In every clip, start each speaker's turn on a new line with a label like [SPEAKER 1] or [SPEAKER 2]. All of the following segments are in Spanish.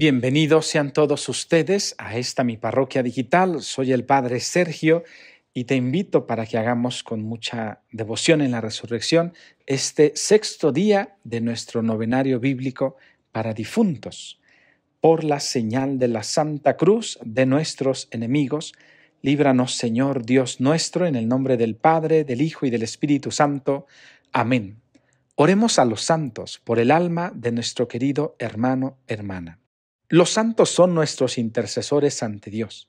[SPEAKER 1] Bienvenidos sean todos ustedes a esta mi parroquia digital. Soy el Padre Sergio y te invito para que hagamos con mucha devoción en la resurrección este sexto día de nuestro novenario bíblico para difuntos. Por la señal de la Santa Cruz de nuestros enemigos, líbranos Señor Dios nuestro, en el nombre del Padre, del Hijo y del Espíritu Santo. Amén. Oremos a los santos por el alma de nuestro querido hermano, hermana. Los santos son nuestros intercesores ante Dios.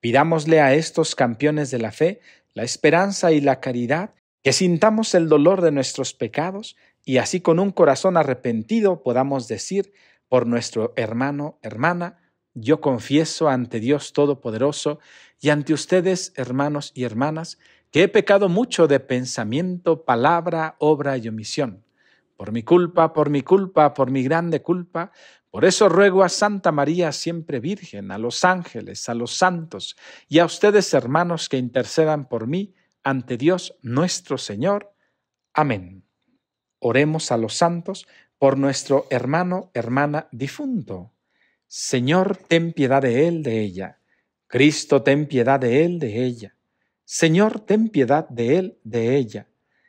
[SPEAKER 1] Pidámosle a estos campeones de la fe, la esperanza y la caridad, que sintamos el dolor de nuestros pecados y así con un corazón arrepentido podamos decir por nuestro hermano, hermana, yo confieso ante Dios Todopoderoso y ante ustedes, hermanos y hermanas, que he pecado mucho de pensamiento, palabra, obra y omisión. Por mi culpa, por mi culpa, por mi grande culpa, por eso ruego a Santa María siempre Virgen, a los ángeles, a los santos y a ustedes hermanos que intercedan por mí ante Dios nuestro Señor. Amén. Oremos a los santos por nuestro hermano, hermana difunto. Señor, ten piedad de él, de ella. Cristo, ten piedad de él, de ella. Señor, ten piedad de él, de ella.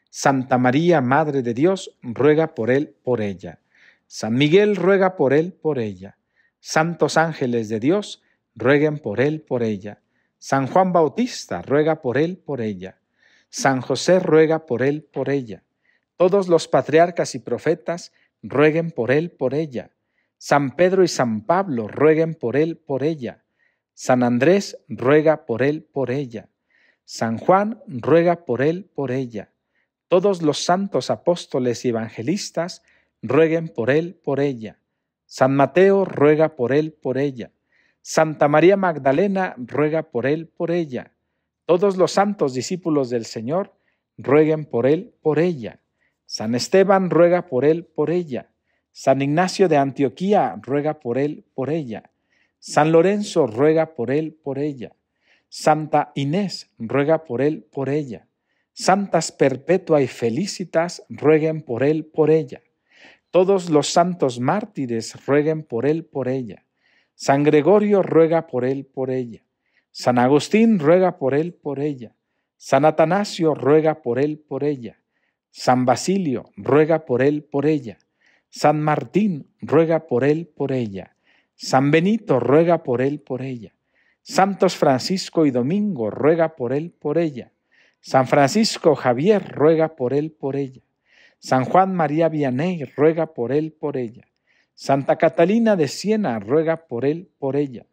[SPEAKER 1] Santa María, Madre de Dios, ruega por él, por ella. San Miguel ruega por él, por ella. Santos ángeles de Dios, rueguen por él, por ella. San Juan Bautista ruega por él, por ella. San José ruega por él, por ella. Todos los patriarcas y profetas rueguen por él, por ella. San Pedro y San Pablo rueguen por él, por ella. San Andrés ruega por él, por ella. San Juan ruega por él, por ella. Todos los santos apóstoles y evangelistas rueguen por él, por ella. San Mateo ruega por él, por ella. Santa María Magdalena ruega por él, por ella. Todos los santos discípulos del Señor rueguen por él, por ella. San Esteban ruega por él, por ella. San Ignacio de Antioquía ruega por él, por ella. San Lorenzo ruega por él, por ella. Santa Inés ruega por él, por ella. Santas perpetua y felicitas rueguen por él, por ella. Todos los santos mártires rueguen por él, por ella. San Gregorio ruega por él, por ella. San Agustín ruega por él, por ella. San Atanasio ruega por él, por ella. San Basilio ruega por él, por ella. San Martín ruega por él, por ella. San Benito ruega por él, por ella. Santos Francisco y Domingo ruega por él, por ella. San Francisco Javier ruega por él, por ella. San Juan María Vianney ruega por él, por ella. Santa Catalina de Siena ruega por él, por ella.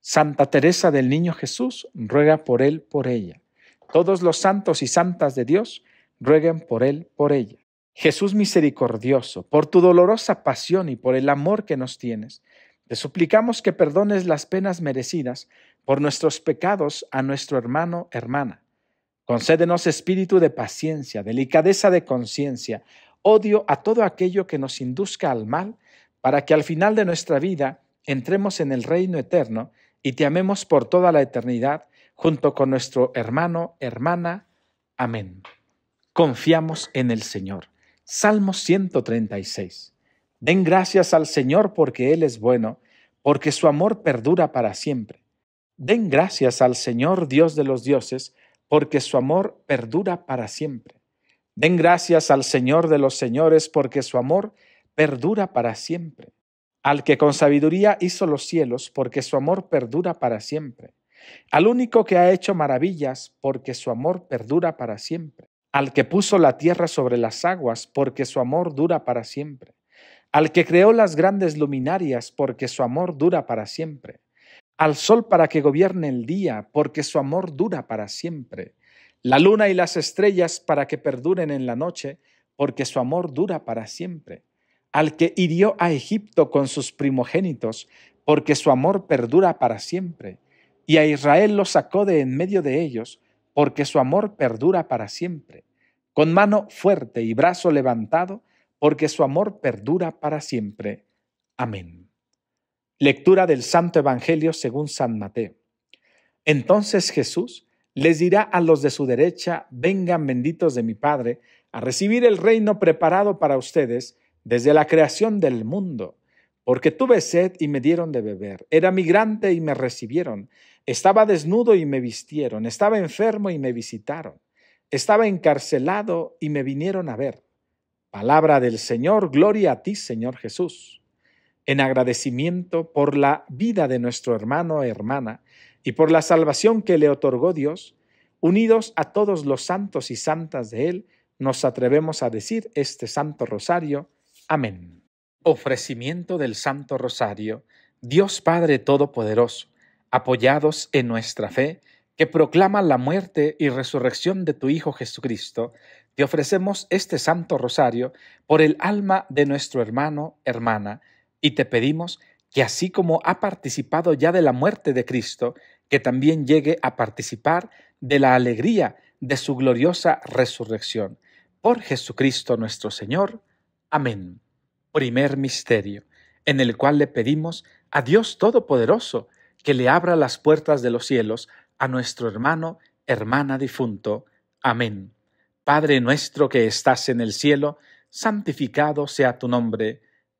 [SPEAKER 1] Santa Teresa del Niño Jesús ruega por él, por ella. Todos los santos y santas de Dios rueguen por él, por ella. Jesús misericordioso, por tu dolorosa pasión y por el amor que nos tienes, te suplicamos que perdones las penas merecidas por nuestros pecados a nuestro hermano, hermana Concédenos espíritu de paciencia, delicadeza de conciencia, odio a todo aquello que nos induzca al mal, para que al final de nuestra vida entremos en el reino eterno y te amemos por toda la eternidad, junto con nuestro hermano, hermana. Amén. Confiamos en el Señor. Salmo 136. Den gracias al Señor porque Él es bueno, porque su amor perdura para siempre. Den gracias al Señor Dios de los dioses, porque su amor perdura para siempre. Den gracias al Señor de los señores, porque su amor perdura para siempre. Al que con sabiduría hizo los cielos, porque su amor perdura para siempre. Al único que ha hecho maravillas, porque su amor perdura para siempre. Al que puso la tierra sobre las aguas, porque su amor dura para siempre. Al que creó las grandes luminarias, porque su amor dura para siempre al sol para que gobierne el día, porque su amor dura para siempre, la luna y las estrellas para que perduren en la noche, porque su amor dura para siempre, al que hirió a Egipto con sus primogénitos, porque su amor perdura para siempre, y a Israel lo sacó de en medio de ellos, porque su amor perdura para siempre, con mano fuerte y brazo levantado, porque su amor perdura para siempre. Amén. Lectura del Santo Evangelio según San Mateo. Entonces Jesús les dirá a los de su derecha, vengan benditos de mi Padre, a recibir el reino preparado para ustedes desde la creación del mundo. Porque tuve sed y me dieron de beber, era migrante y me recibieron, estaba desnudo y me vistieron, estaba enfermo y me visitaron, estaba encarcelado y me vinieron a ver. Palabra del Señor, gloria a ti, Señor Jesús en agradecimiento por la vida de nuestro hermano e hermana y por la salvación que le otorgó Dios, unidos a todos los santos y santas de Él, nos atrevemos a decir este Santo Rosario. Amén. Ofrecimiento del Santo Rosario. Dios Padre Todopoderoso, apoyados en nuestra fe, que proclama la muerte y resurrección de tu Hijo Jesucristo, te ofrecemos este Santo Rosario por el alma de nuestro hermano, hermana, y te pedimos que así como ha participado ya de la muerte de Cristo, que también llegue a participar de la alegría de su gloriosa resurrección. Por Jesucristo nuestro Señor. Amén. Primer misterio, en el cual le pedimos a Dios Todopoderoso que le abra las puertas de los cielos a nuestro hermano, hermana difunto. Amén. Padre nuestro que estás en el cielo, santificado sea tu nombre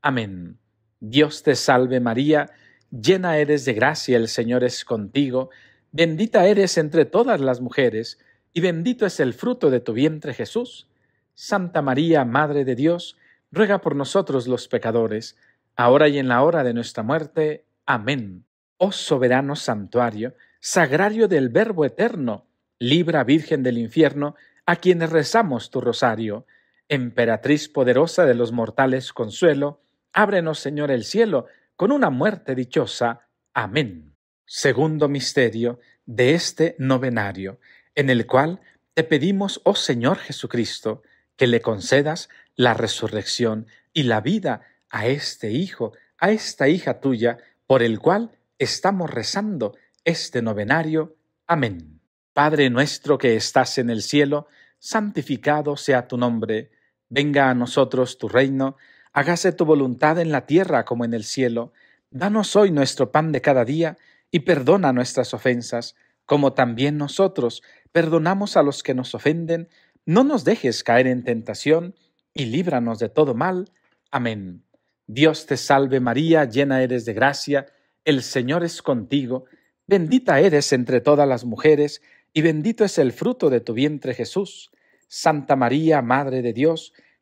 [SPEAKER 1] Amén. Dios te salve María, llena eres de gracia, el Señor es contigo, bendita eres entre todas las mujeres, y bendito es el fruto de tu vientre Jesús. Santa María, Madre de Dios, ruega por nosotros los pecadores, ahora y en la hora de nuestra muerte. Amén. Oh soberano santuario, sagrario del Verbo eterno, libra Virgen del infierno, a quienes rezamos tu rosario, emperatriz poderosa de los mortales consuelo, Ábrenos, Señor, el cielo con una muerte dichosa. Amén. Segundo misterio de este novenario, en el cual te pedimos, oh Señor Jesucristo, que le concedas la resurrección y la vida a este hijo, a esta hija tuya, por el cual estamos rezando este novenario. Amén. Padre nuestro que estás en el cielo, santificado sea tu nombre, venga a nosotros tu reino hágase tu voluntad en la tierra como en el cielo. Danos hoy nuestro pan de cada día, y perdona nuestras ofensas, como también nosotros perdonamos a los que nos ofenden. No nos dejes caer en tentación, y líbranos de todo mal. Amén. Dios te salve María, llena eres de gracia, el Señor es contigo, bendita eres entre todas las mujeres, y bendito es el fruto de tu vientre Jesús. Santa María, Madre de Dios,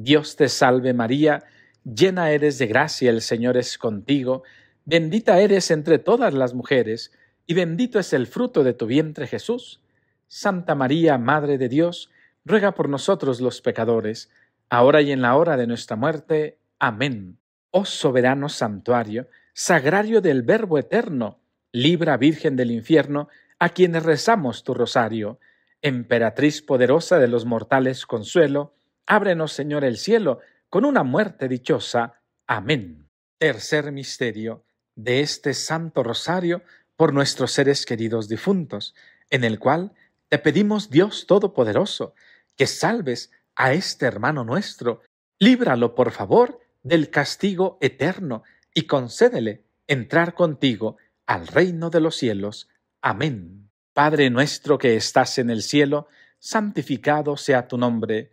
[SPEAKER 1] Dios te salve María, llena eres de gracia, el Señor es contigo, bendita eres entre todas las mujeres, y bendito es el fruto de tu vientre Jesús. Santa María, Madre de Dios, ruega por nosotros los pecadores, ahora y en la hora de nuestra muerte. Amén. Oh soberano santuario, sagrario del Verbo eterno, libra Virgen del infierno, a quienes rezamos tu rosario, emperatriz poderosa de los mortales consuelo, Ábrenos, Señor, el cielo con una muerte dichosa. Amén. Tercer misterio de este Santo Rosario por nuestros seres queridos difuntos, en el cual te pedimos, Dios Todopoderoso, que salves a este hermano nuestro, líbralo, por favor, del castigo eterno, y concédele entrar contigo al reino de los cielos. Amén. Padre nuestro que estás en el cielo, santificado sea tu nombre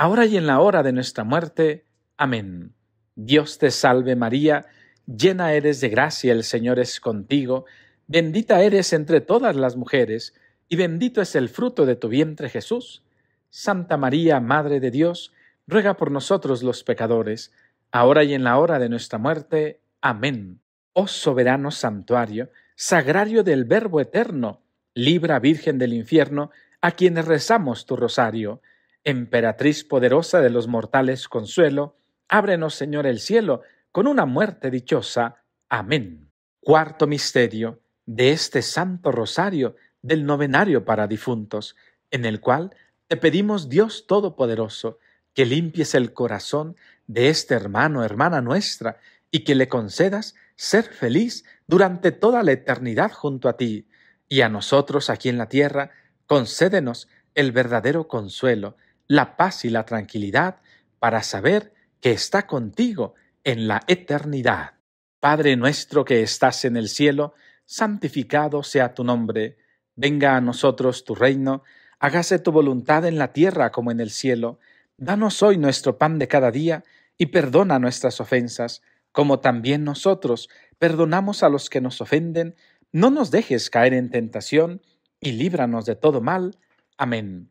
[SPEAKER 1] ahora y en la hora de nuestra muerte. Amén. Dios te salve María, llena eres de gracia, el Señor es contigo, bendita eres entre todas las mujeres, y bendito es el fruto de tu vientre Jesús. Santa María, Madre de Dios, ruega por nosotros los pecadores, ahora y en la hora de nuestra muerte. Amén. Oh soberano santuario, sagrario del Verbo eterno, libra Virgen del infierno, a quienes rezamos tu rosario Emperatriz poderosa de los mortales consuelo, ábrenos, Señor, el cielo, con una muerte dichosa. Amén. Cuarto misterio de este santo rosario del novenario para difuntos, en el cual te pedimos, Dios Todopoderoso, que limpies el corazón de este hermano, hermana nuestra, y que le concedas ser feliz durante toda la eternidad junto a ti, y a nosotros aquí en la tierra, concédenos el verdadero consuelo la paz y la tranquilidad para saber que está contigo en la eternidad. Padre nuestro que estás en el cielo, santificado sea tu nombre, venga a nosotros tu reino, hágase tu voluntad en la tierra como en el cielo, danos hoy nuestro pan de cada día, y perdona nuestras ofensas, como también nosotros perdonamos a los que nos ofenden, no nos dejes caer en tentación, y líbranos de todo mal. Amén.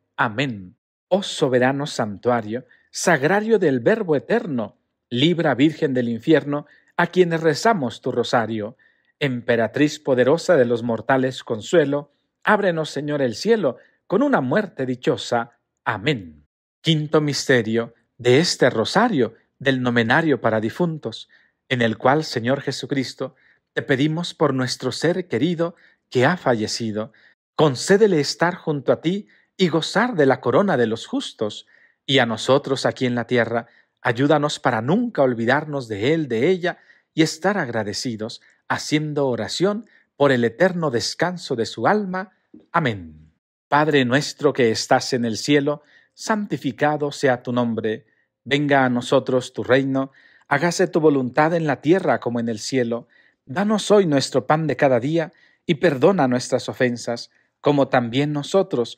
[SPEAKER 1] Amén. Oh soberano santuario, sagrario del Verbo eterno, libra Virgen del infierno, a quienes rezamos tu rosario. Emperatriz poderosa de los mortales consuelo, ábrenos, Señor, el cielo, con una muerte dichosa. Amén. Quinto misterio de este rosario del nomenario para difuntos, en el cual, Señor Jesucristo, te pedimos por nuestro ser querido que ha fallecido, concédele estar junto a ti y gozar de la corona de los justos, y a nosotros aquí en la tierra, ayúdanos para nunca olvidarnos de Él, de ella, y estar agradecidos, haciendo oración por el eterno descanso de su alma. Amén. Padre nuestro que estás en el cielo, santificado sea tu nombre, venga a nosotros tu reino, hágase tu voluntad en la tierra como en el cielo. Danos hoy nuestro pan de cada día, y perdona nuestras ofensas, como también nosotros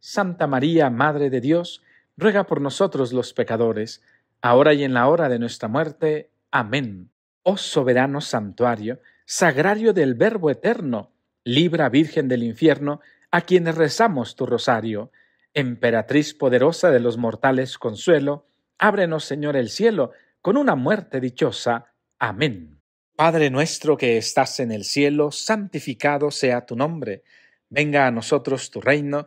[SPEAKER 1] Santa María, Madre de Dios, ruega por nosotros los pecadores, ahora y en la hora de nuestra muerte. Amén. Oh soberano santuario, sagrario del Verbo eterno, libra Virgen del infierno, a quienes rezamos tu rosario. Emperatriz poderosa de los mortales consuelo, ábrenos, Señor, el cielo, con una muerte dichosa. Amén. Padre nuestro que estás en el cielo, santificado sea tu nombre. Venga a nosotros tu reino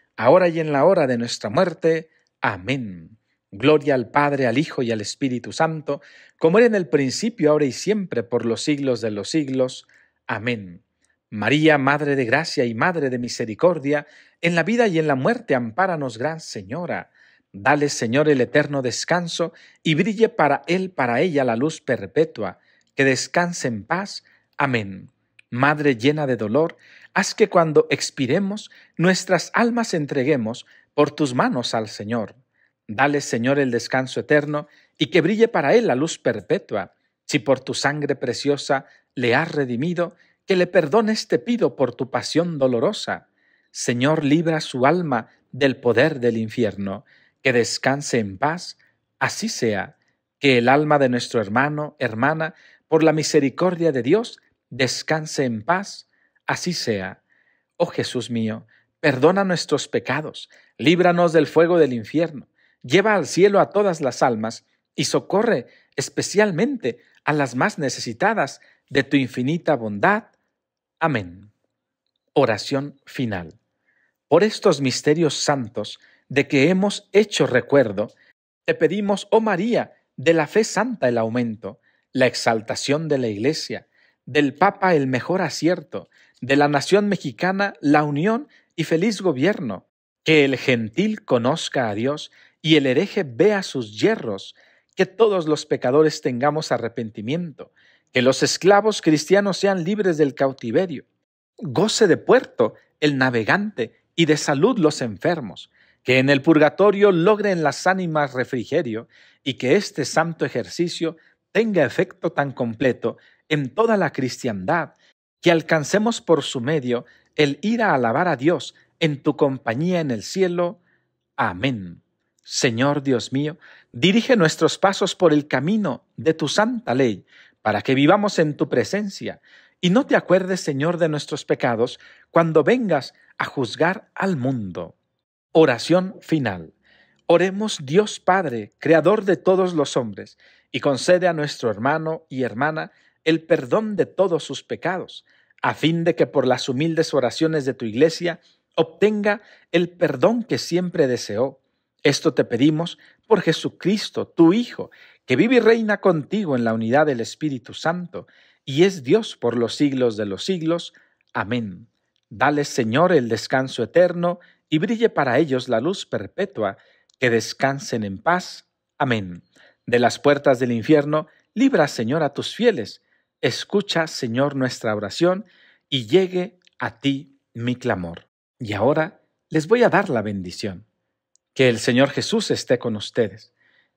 [SPEAKER 1] ahora y en la hora de nuestra muerte. Amén. Gloria al Padre, al Hijo y al Espíritu Santo, como era en el principio, ahora y siempre, por los siglos de los siglos. Amén. María, Madre de Gracia y Madre de Misericordia, en la vida y en la muerte, ampáranos, Gran Señora. Dale, Señor, el eterno descanso y brille para él, para ella, la luz perpetua. Que descanse en paz. Amén. Madre llena de dolor, haz que cuando expiremos nuestras almas entreguemos por tus manos al Señor. Dale, Señor, el descanso eterno y que brille para él la luz perpetua. Si por tu sangre preciosa le has redimido, que le perdones te pido por tu pasión dolorosa. Señor, libra su alma del poder del infierno, que descanse en paz, así sea, que el alma de nuestro hermano, hermana, por la misericordia de Dios, descanse en paz, Así sea. Oh Jesús mío, perdona nuestros pecados, líbranos del fuego del infierno, lleva al cielo a todas las almas y socorre especialmente a las más necesitadas de tu infinita bondad. Amén. Oración final. Por estos misterios santos de que hemos hecho recuerdo, te pedimos, oh María, de la fe santa el aumento, la exaltación de la Iglesia, del Papa el mejor acierto, de la nación mexicana la unión y feliz gobierno, que el gentil conozca a Dios y el hereje vea sus yerros, que todos los pecadores tengamos arrepentimiento, que los esclavos cristianos sean libres del cautiverio, goce de puerto el navegante y de salud los enfermos, que en el purgatorio logren las ánimas refrigerio y que este santo ejercicio tenga efecto tan completo en toda la cristiandad que alcancemos por su medio el ir a alabar a Dios en tu compañía en el cielo. Amén. Señor Dios mío, dirige nuestros pasos por el camino de tu santa ley, para que vivamos en tu presencia, y no te acuerdes, Señor, de nuestros pecados cuando vengas a juzgar al mundo. Oración final. Oremos Dios Padre, Creador de todos los hombres, y concede a nuestro hermano y hermana el perdón de todos sus pecados, a fin de que por las humildes oraciones de tu iglesia obtenga el perdón que siempre deseó. Esto te pedimos por Jesucristo, tu Hijo, que vive y reina contigo en la unidad del Espíritu Santo, y es Dios por los siglos de los siglos. Amén. Dale, Señor, el descanso eterno, y brille para ellos la luz perpetua, que descansen en paz. Amén. De las puertas del infierno, libra, Señor, a tus fieles Escucha, Señor, nuestra oración y llegue a ti mi clamor. Y ahora les voy a dar la bendición. Que el Señor Jesús esté con ustedes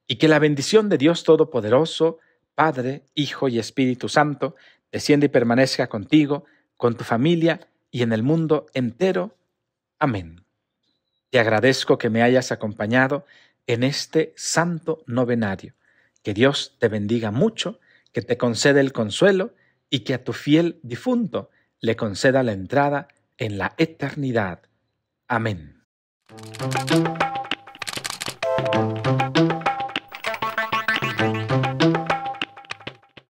[SPEAKER 1] y que la bendición de Dios Todopoderoso, Padre, Hijo y Espíritu Santo, descienda y permanezca contigo, con tu familia y en el mundo entero. Amén. Te agradezco que me hayas acompañado en este santo novenario. Que Dios te bendiga mucho que te concede el consuelo y que a tu fiel difunto le conceda la entrada en la eternidad. Amén.